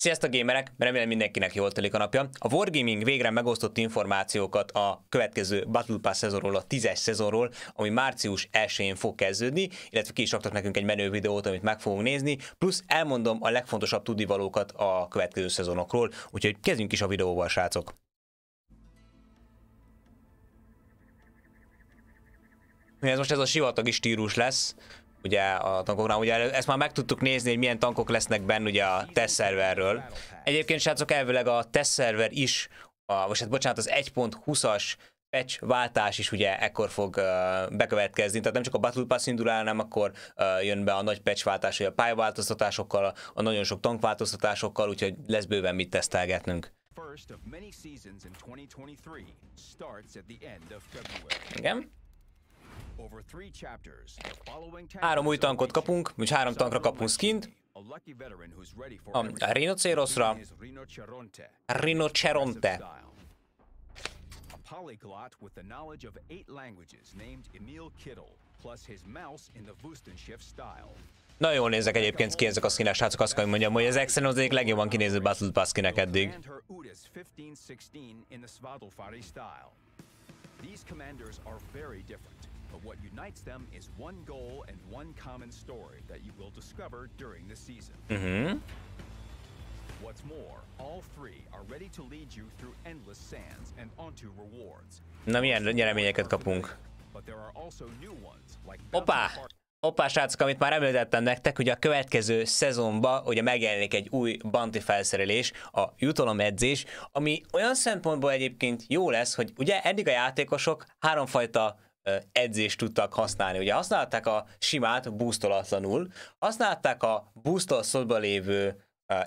Sziasztok gamerek! Remélem mindenkinek jól telik a napja. A Wargaming végre megosztott információkat a következő Battle Pass szezonról, a 10-es szezonról, ami március 1-én fog kezdődni, illetve ki is raktak nekünk egy menő videót, amit meg fogunk nézni, plusz elmondom a legfontosabb tudivalókat a következő szezonokról, úgyhogy kezdjünk is a videóval, srácok! Ez most ez a sivatagi stílus lesz, ugye a tankoknál. Ugye ezt már meg tudtuk nézni, hogy milyen tankok lesznek benne ugye a test szerverről. Egyébként srácok elvileg a test szerver is, a, most hát bocsánat, az 1.20-as patch váltás is ugye ekkor fog uh, bekövetkezni, tehát nem csak a Battle Pass indul el, hanem akkor uh, jön be a nagy patch váltás, a pályaváltoztatásokkal, a, a nagyon sok tankváltoztatásokkal, úgyhogy lesz bőven mit tesztelgetnünk. Igen. Három új tankot kapunk, vagy három tankra kapunk skint. A Rhinocerosra. Rhinoceronte. polyglot with the knowledge of eight languages named Emil Kittle, plus his mouse in the Wustenschiff style. Na jól nézek egyébként ki ezek a skinek, srácok, azt kell mondjam, hogy az Exxon az egyik legjobban kinéző Battle Pass skinek eddig. These commanders are very different. But what unites them is one goal and one common story that you will discover during the season. Mm-hmm. What's more, all three are ready to lead you through endless sands and onto rewards. Na milyen nyereményeket kapunk? Opa! Opa, srácok, amit már említettem nektek, hogy a következő szezonban ugye megjelenik egy új banti felszerelés, a jutalomedzés, ami olyan szempontból egyébként jó lesz, hogy ugye eddig a játékosok háromfajta edzést tudtak használni. Ugye használták a simát boostolatlanul, használták a boostol szóba lévő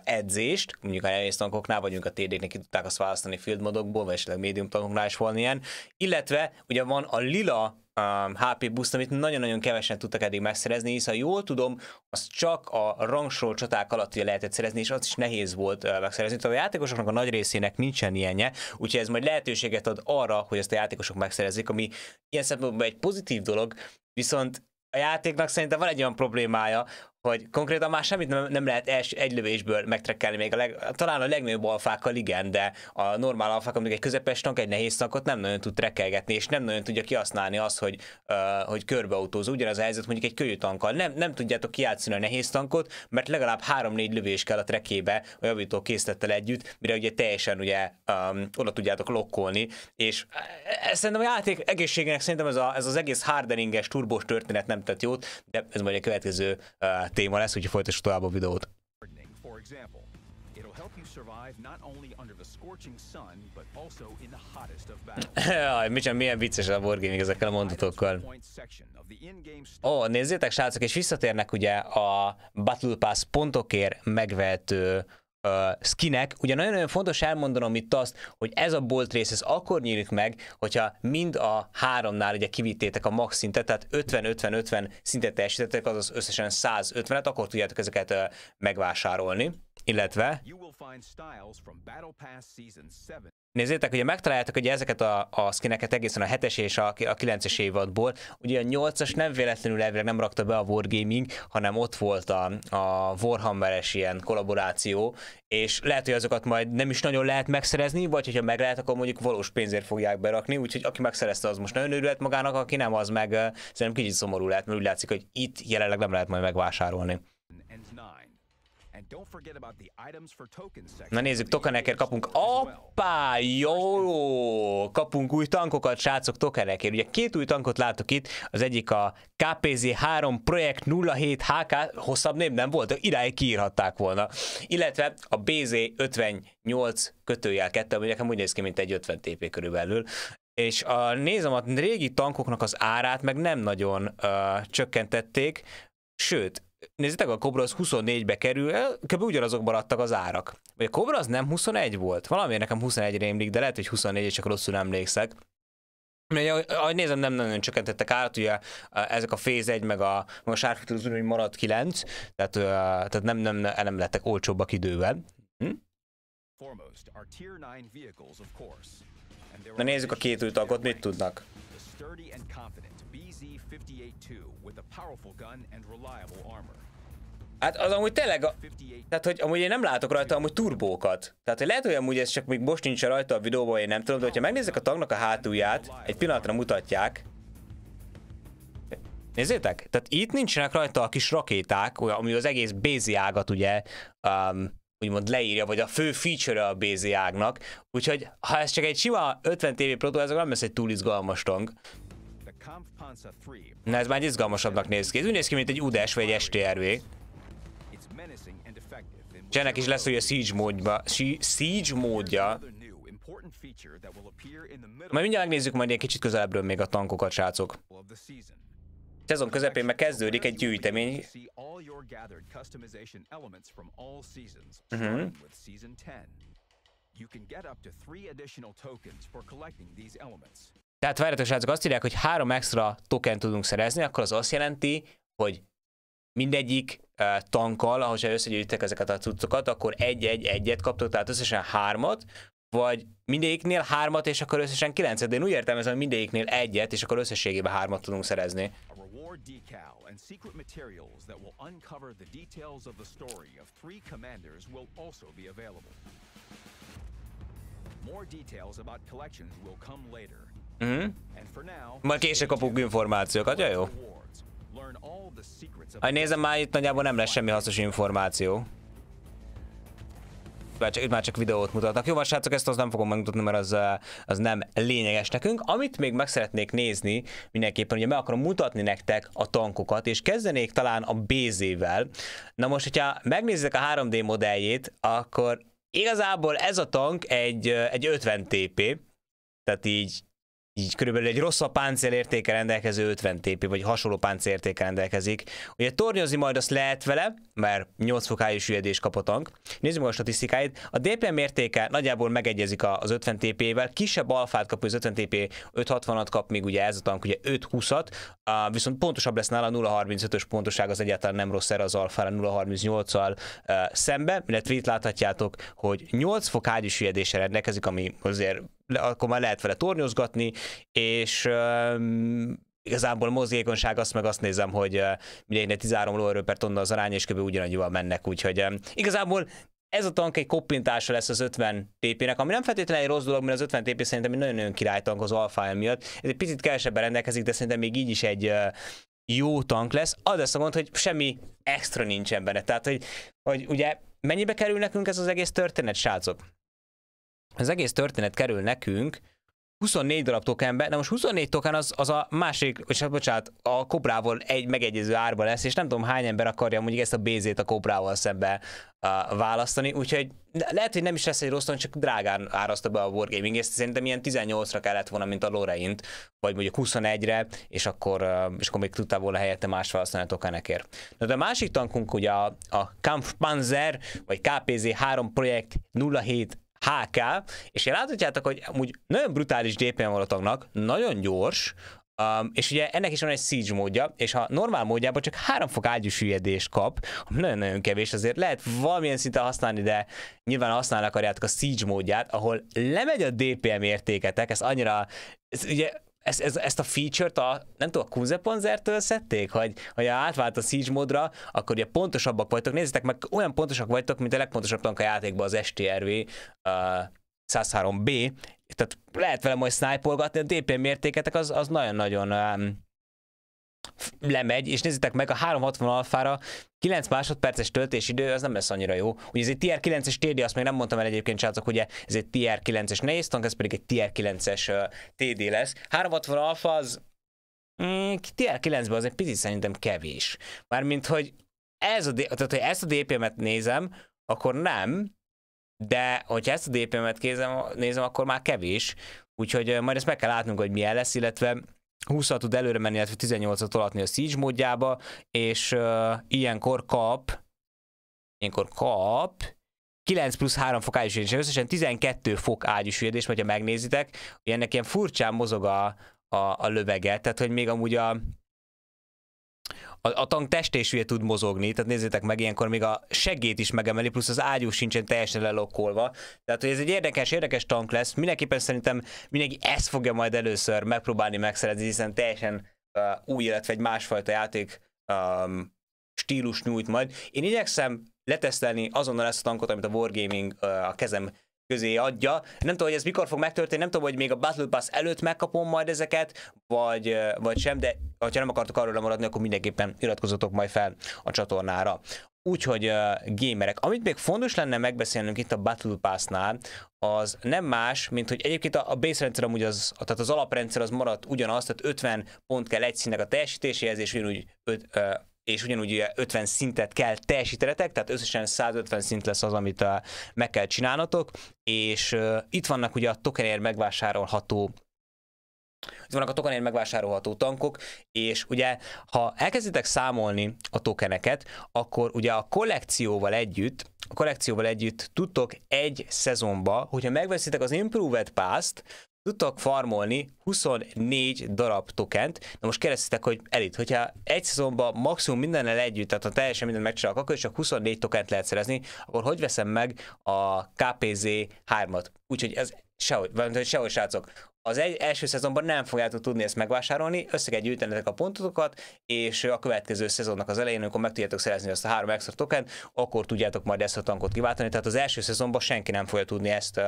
edzést, mondjuk a nevész tankoknál a td ki tudták azt választani field modokból, vagy esetleg médium tankoknál is volna ilyen, illetve ugye van a lila um, HP boost, amit nagyon-nagyon kevesen tudtak eddig megszerezni, hiszen jól tudom, az csak a rangsor csaták alatt ugye lehetett szerezni, és az is nehéz volt uh, megszerezni. Tehát a játékosoknak a nagy részének nincsen ilyenje, úgyhogy ez majd lehetőséget ad arra, hogy ezt a játékosok megszerezik, ami ilyen szempontból egy pozitív dolog, viszont a játéknak szerintem van egy olyan problémája, hogy konkrétan már semmit nem, nem lehet els, egy lövésből megtrekkelni, még a leg, talán a legnagyobb alfákkal igen, de a normál alfák, amik egy közepes tank, egy nehéz tankot nem nagyon tud trekkelgetni, és nem nagyon tudja kihasználni azt, hogy, uh, hogy körbeautóz. Ugyanaz a helyzet mondjuk egy könnyű tankkal. Nem, nem tudjátok kiátszani a nehéz tankot, mert legalább 3-4 lövés kell a trekkébe a javító készlettel együtt, mire ugye teljesen ugye um, oda tudjátok lokkolni, és ez e, szerintem a játék egészségének szerintem ez, a, ez az egész hardeninges turbós történet nem tett jót, de ez majd a következő uh, téma lesz, úgyhogy folytassuk tovább a videót. Jaj, micsoda, milyen vicces a wargaming ezekkel a mondatokkal. Ó, nézzétek srácok, és visszatérnek ugye a Battle Pass pontokért megvehető uh, skinek. Ugye nagyon-nagyon fontos elmondanom itt azt, hogy ez a bolt rész, ez akkor nyílik meg, hogyha mind a háromnál ugye kivittétek a max szintet, tehát 50-50-50 szintet teljesítettek, azaz összesen 150-et, akkor tudjátok ezeket uh, megvásárolni, illetve Nézzétek, ugye megtaláltak ugye ezeket a, a skineket egészen a 7-es és a, a 9-es évadból. Ugye a 8-as nem véletlenül elvileg nem rakta be a Wargaming, hanem ott volt a, a Warhammeres ilyen kollaboráció, és lehet, hogy azokat majd nem is nagyon lehet megszerezni, vagy hogyha meg lehet, akkor mondjuk valós pénzért fogják berakni, úgyhogy aki megszerezte, az most nagyon örülhet magának, aki nem, az meg szerintem kicsit szomorú lehet, mert úgy látszik, hogy itt jelenleg nem lehet majd megvásárolni. Na nézzük, tokenekért kapunk. Appá, jó! Kapunk új tankokat, srácok, tokenekért. Ugye két új tankot látok itt, az egyik a KPZ3 Projekt 07 HK, hosszabb név nem volt, de idáig kiírhatták volna. Illetve a BZ58 kötőjel 2, ami nekem úgy néz ki, mint egy 50 TP körülbelül és a, nézem, a régi tankoknak az árát meg nem nagyon uh, csökkentették, sőt, nézzétek, a Cobra az 24-be kerül, kb. ugyanazok maradtak az árak. Vagy a Cobra az nem 21 volt? Valamiért nekem 21 rémlik, de lehet, hogy 24 és csak rosszul emlékszek. mert Ahogy nézem, nem nagyon csökkentettek árat, ugye ezek a Phase 1 meg a, meg a sárfitől az úgy maradt 9, tehát, tehát nem, nem, nem lettek olcsóbbak idővel, Hm? Na nézzük a két új tagot, mit tudnak. Hát az amúgy tényleg, a... tehát hogy amúgy én nem látok rajta amúgy turbókat. Tehát hogy lehet, hogy amúgy ez csak még most nincs rajta a videóban, én nem tudom, de hogyha megnézzük a tagnak a hátulját, egy pillanatra mutatják. Nézzétek, tehát itt nincsenek rajta a kis rakéták, ami az egész Bézi ágat ugye um, úgymond leírja, vagy a fő feature a Bézi ágnak. Úgyhogy ha ez csak egy sima 50 TV protó, ez nem lesz egy túl izgalmas tong. Na ez már egy izgalmasabbnak néz ki. Ez úgy néz ki, mint egy UDS vagy egy STRV. És ennek is lesz, hogy a Siege, módba, Siege módja. Majd mindjárt megnézzük majd egy kicsit közelebbről még a tankokat, srácok. Szezon közepén meg kezdődik egy gyűjtemény. Uh mhm. -huh. You can get up to three additional tokens for collecting these elements. Tehát várjátok srácok, azt írják, hogy három extra token tudunk szerezni, akkor az azt jelenti, hogy mindegyik tankkal, ahogy összegyűjtek ezeket a cuccokat, akkor egy-egy-egyet kaptok, tehát összesen hármat, vagy mindegyiknél hármat, és akkor összesen kilencet. De én úgy értelmezem, hogy mindegyiknél egyet, és akkor összességében hármat tudunk szerezni. More details about collections will come later. Uh mhm. -huh. Majd később kapunk információkat, ja jó? Ha nézem már itt nagyjából nem lesz semmi hasznos információ. Már csak, itt már csak videót mutatnak. Jó most ezt azt nem fogom megmutatni, mert az, az nem lényeges nekünk. Amit még meg szeretnék nézni, mindenképpen ugye meg akarom mutatni nektek a tankokat, és kezdenék talán a BZ-vel. Na most, hogyha megnézzük a 3D modelljét, akkor igazából ez a tank egy, egy 50 TP, tehát így így körülbelül egy rosszabb értéke rendelkező 50 TP, vagy hasonló páncél értéke rendelkezik. Ugye tornyozni majd azt lehet vele, mert 8 fokájú süllyedés kapotunk. Nézzük meg a statisztikáit. A DPM értéke nagyjából megegyezik az 50 TP-vel, kisebb alfát kap, az 50 TP 560-at kap, még ugye ez a tank ugye 520-at, viszont pontosabb lesz nála 0.35-ös pontoság az egyáltalán nem rossz erre az alfára 0.38-al szembe, illetve itt láthatjátok, hogy 8 fokájú süllyedésre rendelkezik, ami azért akkor már lehet vele tornyozgatni, és igazából mozgékonyság azt meg azt nézem, hogy mindegy 13 lóerő per tonna az arány, és kb. ugyanannyival mennek, úgyhogy igazából ez a tank egy koppintása lesz az 50 TP-nek, ami nem feltétlenül egy rossz dolog, mert az 50 TP szerintem egy nagyon-nagyon király tank az alfája miatt. Ez egy picit kevesebben rendelkezik, de szerintem még így is egy jó tank lesz. Az lesz a gond, hogy semmi extra nincsen benne. Tehát, hogy, hogy ugye mennyibe kerül nekünk ez az egész történet, srácok? az egész történet kerül nekünk 24 darab tokenbe, de most 24 token az, az a másik, és bocsánat, a kobrával egy megegyező árba lesz, és nem tudom hány ember akarja mondjuk ezt a bézét a kobrával szembe uh, választani, úgyhogy lehet, hogy nem is lesz egy rossz, csak drágán árazta be a Wargaming, és szerintem ilyen 18-ra kellett volna, mint a Loreint, vagy mondjuk 21-re, és akkor, uh, és akkor még tudtál volna helyette más választani a tokenekért. Na de a másik tankunk ugye a, a Kampfpanzer, vagy KPZ 3 projekt 07 HK, és én láthatjátok, hogy amúgy nagyon brutális DPM valatoknak, nagyon gyors, Um, és ugye ennek is van egy siege módja, és ha normál módjában csak 3 fok ágyúsüllyedést kap, nagyon-nagyon kevés, azért lehet valamilyen szinten használni, de nyilván használni akarjátok a siege módját, ahol lemegy a DPM értéketek, ez annyira, ez ugye ezt, ez, ezt a feature-t a, nem tudom, a Kunzeponzertől szedték, hogy, ha átvált a Siege módra, akkor ugye pontosabbak vagytok. Nézzétek meg, olyan pontosak vagytok, mint a legpontosabb tank a játékban az STRV uh, 103B, tehát lehet vele majd sniperolgatni, a DP mértéketek az, az nagyon-nagyon um, lemegy, és nézzétek meg, a 360 alfára 9 másodperces idő, az nem lesz annyira jó. Ugye ez egy TR9-es TD, azt még nem mondtam el egyébként, srácok, ugye ez egy TR9-es nehéz tank, ez pedig egy TR9-es TD lesz. 360 alfa az mm, TR9-ben az egy picit szerintem kevés. Mármint, hogy ez a, tehát, hogy ezt a DPM-et nézem, akkor nem, de hogyha ezt a DPM-et nézem, akkor már kevés, úgyhogy majd ezt meg kell látnunk, hogy milyen lesz, illetve 20 tud előre menni, illetve 18-at tolatni a Siege módjába, és uh, ilyenkor kap, ilyenkor kap 9 plusz 3 fok ágyusülédés, összesen 12 fok ágyusülédés, ha megnézitek, ennek ilyen furcsán mozog a, a, a löveget, tehát hogy még amúgy a, a, a tank testésűje tud mozogni, tehát nézzétek meg, ilyenkor még a segét is megemeli, plusz az ágyú sincsen teljesen lelokkolva. Tehát, hogy ez egy érdekes, érdekes tank lesz. Mindenképpen szerintem mindenki ezt fogja majd először megpróbálni megszerezni, hiszen teljesen uh, új, illetve egy másfajta játék um, stílus nyújt majd. Én igyekszem letesztelni azonnal ezt a tankot, amit a Wargaming uh, a kezem közé adja. Nem tudom, hogy ez mikor fog megtörténni, nem tudom, hogy még a Battle Pass előtt megkapom majd ezeket, vagy, vagy sem, de ha nem akartok arról lemaradni, akkor mindenképpen iratkozzatok majd fel a csatornára. Úgyhogy uh, gémerek, amit még fontos lenne megbeszélnünk itt a Battle Pass-nál, az nem más, mint hogy egyébként a, a base rendszer amúgy az, tehát az alaprendszer az maradt ugyanaz, tehát 50 pont kell egy színnek a teljesítéséhez, és ugyanúgy 5, uh, és ugyanúgy ugye 50 szintet kell teljesítenetek, tehát összesen 150 szint lesz az, amit eh, meg kell csinálnotok, és eh, itt vannak ugye a tokenért megvásárolható itt vannak a tokenért megvásárolható tankok, és ugye, ha elkezditek számolni a tokeneket, akkor ugye a kollekcióval együtt, a kollekcióval együtt tudtok egy szezonba, hogyha megveszitek az Improved Pass-t, tudtok farmolni 24 darab tokent. Na most kérdeztetek, hogy elit, hogyha egy szezonban maximum mindennel együtt, tehát ha teljesen mindent megcsinálok, akkor csak 24 tokent lehet szerezni, akkor hogy veszem meg a KPZ 3-at? Úgyhogy ez sehogy, vagy sehogy srácok az egy, első szezonban nem fogjátok tudni ezt megvásárolni, össze kell gyűjtenetek a pontotokat, és a következő szezonnak az elején, amikor meg tudjátok szerezni azt a három extra token, akkor tudjátok majd ezt a tankot kiváltani. Tehát az első szezonban senki nem fogja tudni ezt uh,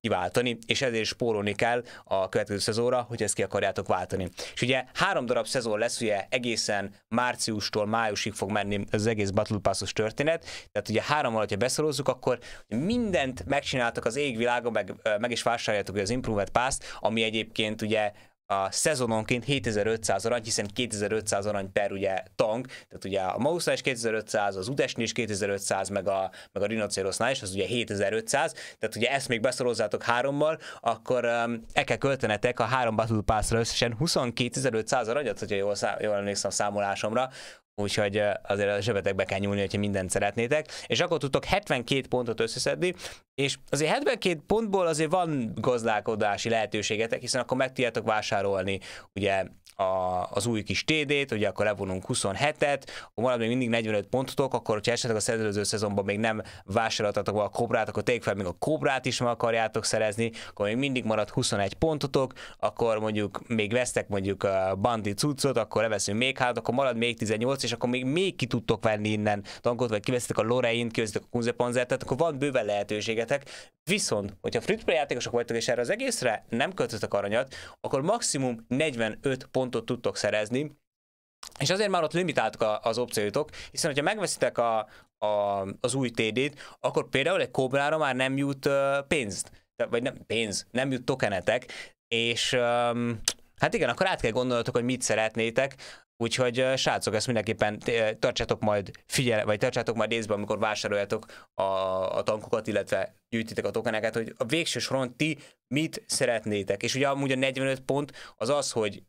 kiváltani, és ezért spórolni kell a következő szezonra, hogy ezt ki akarjátok váltani. És ugye három darab szezon lesz, ugye egészen márciustól májusig fog menni az egész Battle Passos történet, tehát ugye három alatt, ha beszorozzuk, akkor mindent megcsináltak az égvilágon, meg, meg is vásároljátok az Improved Pass-t, ami egyébként ugye a szezononként 7500 arany, hiszen 2500 arany per ugye tank, tehát ugye a Mausnál is 2500, az Udesnél is 2500, meg a, meg a Rhinocerosnál is, az ugye 7500, tehát ugye ezt még beszorozzátok hárommal, akkor um, el kell költenetek a három Battle Pass-ra összesen 22500 aranyat, hogyha jól, szá- jól emlékszem a számolásomra, úgyhogy azért a zsebetekbe kell nyúlni, hogyha mindent szeretnétek, és akkor tudtok 72 pontot összeszedni, és azért 72 pontból azért van gazdálkodási lehetőségetek, hiszen akkor meg tudjátok vásárolni ugye a, az új kis TD-t, ugye akkor levonunk 27-et, ha marad még mindig 45 pontotok, akkor ha esetleg a szerződő szezonban még nem vásároltatok a kobrát, akkor tegyük fel, még a kobrát is meg akarjátok szerezni, akkor még mindig marad 21 pontotok, akkor mondjuk még vesztek mondjuk a bandi cuccot, akkor leveszünk még hát, akkor marad még 18, és akkor még, még ki tudtok venni innen tankot, vagy kivesztek a Loreint, kivesztek a Kunzepanzert, tehát akkor van bőven lehetőségetek. Viszont, hogyha free játékosok vagytok és erre az egészre nem költöttek aranyat, akkor maximum 45 pont pontot tudtok szerezni, és azért már ott limitáltak az opcióitok, hiszen ha megveszitek a, a, az új TD-t, akkor például egy kobrára már nem jut pénzt, vagy nem pénz, nem jut tokenetek, és hát igen, akkor át kell gondolnatok, hogy mit szeretnétek, úgyhogy srácok, ezt mindenképpen tartsátok majd figyel, vagy tartsátok majd észbe, amikor vásároljátok a, a tankokat, illetve gyűjtitek a tokeneket, hogy a végső soron ti mit szeretnétek. És ugye amúgy a 45 pont az az, hogy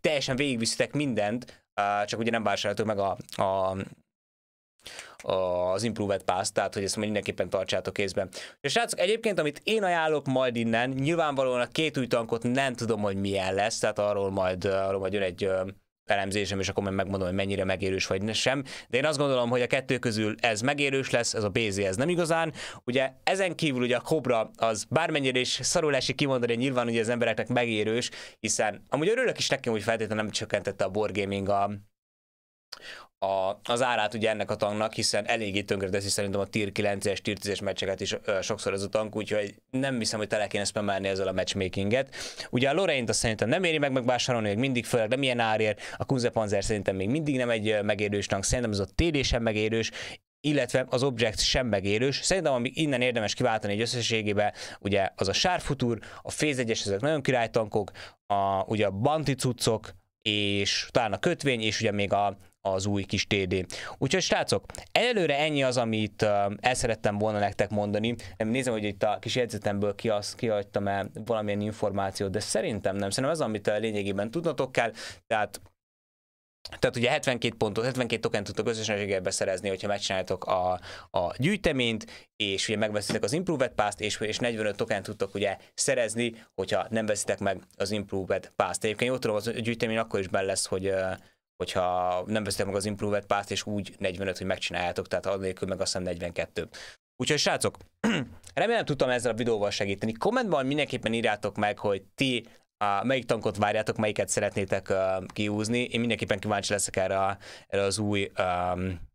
teljesen végigviszitek mindent, csak ugye nem vásároltok meg a, a, az Improved Pass, tehát hogy ezt mindenképpen tartsátok kézben. És srácok, egyébként amit én ajánlok majd innen, nyilvánvalóan a két új tankot nem tudom, hogy milyen lesz, tehát arról majd, arról majd jön egy elemzésem, és akkor majd megmondom, hogy mennyire megérős vagy sem. De én azt gondolom, hogy a kettő közül ez megérős lesz, ez a BZ, ez nem igazán. Ugye ezen kívül ugye a Cobra az bármennyire is szarul esik kimondani, nyilván ugye az embereknek megérős, hiszen amúgy örülök is nekem, hogy feltétlenül nem csökkentette a Wargaming a a, az árát ugye ennek a tanknak, hiszen eléggé tönkreteszi szerintem a tier 9-es, tier 10-es meccseket is ö, sokszor ez a tank, úgyhogy nem hiszem, hogy tele kéne spamelni ezzel a matchmakinget. Ugye a Lorraine-t azt szerintem nem éri meg megvásárolni, még mindig főleg nem ilyen árért, a kunze panzer szerintem még mindig nem egy megérős tank, szerintem ez a TD sem megérős, illetve az Object sem megérős. Szerintem, ami innen érdemes kiváltani egy összességébe, ugye az a sárfutúr, a Phase 1 ezek nagyon királytankok, a, ugye a Banti cuccok, és talán a kötvény, és ugye még a, az új kis TD. Úgyhogy srácok, előre ennyi az, amit el szerettem volna nektek mondani. Nézem, hogy itt a kis jegyzetemből ki az, kihagytam-e valamilyen információt, de szerintem nem. Szerintem ez, amit lényegében tudnotok kell, tehát tehát ugye 72 pontot, 72 token tudtok összesen beszerezni, hogyha megcsináljátok a, a gyűjteményt, és ugye megveszitek az Improved Pass-t, és, és 45 token tudtok ugye szerezni, hogyha nem veszitek meg az Improved Pass-t. Egyébként jó tudom, az a gyűjtemény akkor is benne lesz, hogy hogyha nem veszitek meg az improved párt, és úgy 45, hogy megcsináljátok, tehát annélkül meg azt hiszem 42. Úgyhogy srácok, remélem tudtam ezzel a videóval segíteni. Kommentben mindenképpen írjátok meg, hogy ti a, melyik tankot várjátok, melyiket szeretnétek uh, kiúzni. Én mindenképpen kíváncsi leszek erre, erre az új um,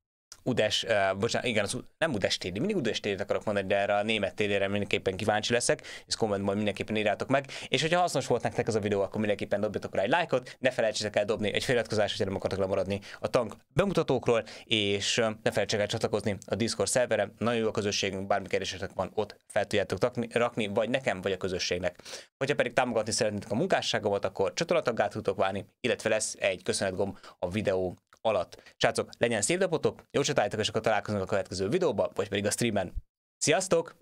Udes, uh, bocsánat, igen, az, nem Udes téli, mindig Udes télit akarok mondani, de erre a német télére mindenképpen kíváncsi leszek, és kommentben mindenképpen írjátok meg, és hogyha hasznos volt nektek ez a videó, akkor mindenképpen dobjatok rá egy lájkot, ne felejtsétek el dobni egy feliratkozást, hogyha nem akartok lemaradni a tank bemutatókról, és ne felejtsétek el csatlakozni a Discord szerverre, nagyon jó a közösségünk, bármi kérdésetek van, ott fel tudjátok takni, rakni, vagy nekem, vagy a közösségnek. Hogyha pedig támogatni szeretnétek a munkásságomat, akkor csatolataggá tudtok válni, illetve lesz egy köszönetgomb a videó alatt. Srácok, legyen szép napotok, jó csatájtok, és akkor találkozunk a következő videóban, vagy pedig a streamen. Sziasztok!